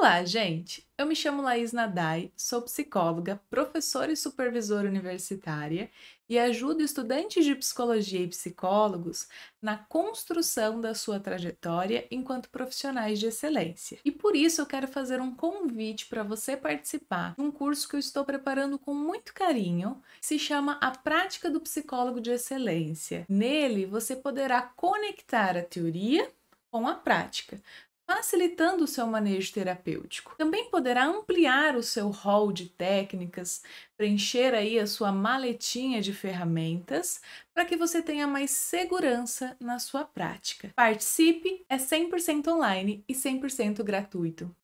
Olá, gente! Eu me chamo Laís Nadai, sou psicóloga, professora e supervisora universitária e ajudo estudantes de psicologia e psicólogos na construção da sua trajetória enquanto profissionais de excelência. E por isso eu quero fazer um convite para você participar de um curso que eu estou preparando com muito carinho, que se chama A Prática do Psicólogo de Excelência. Nele você poderá conectar a teoria com a prática, facilitando o seu manejo terapêutico. Também poderá ampliar o seu hall de técnicas, preencher aí a sua maletinha de ferramentas para que você tenha mais segurança na sua prática. Participe, é 100% online e 100% gratuito.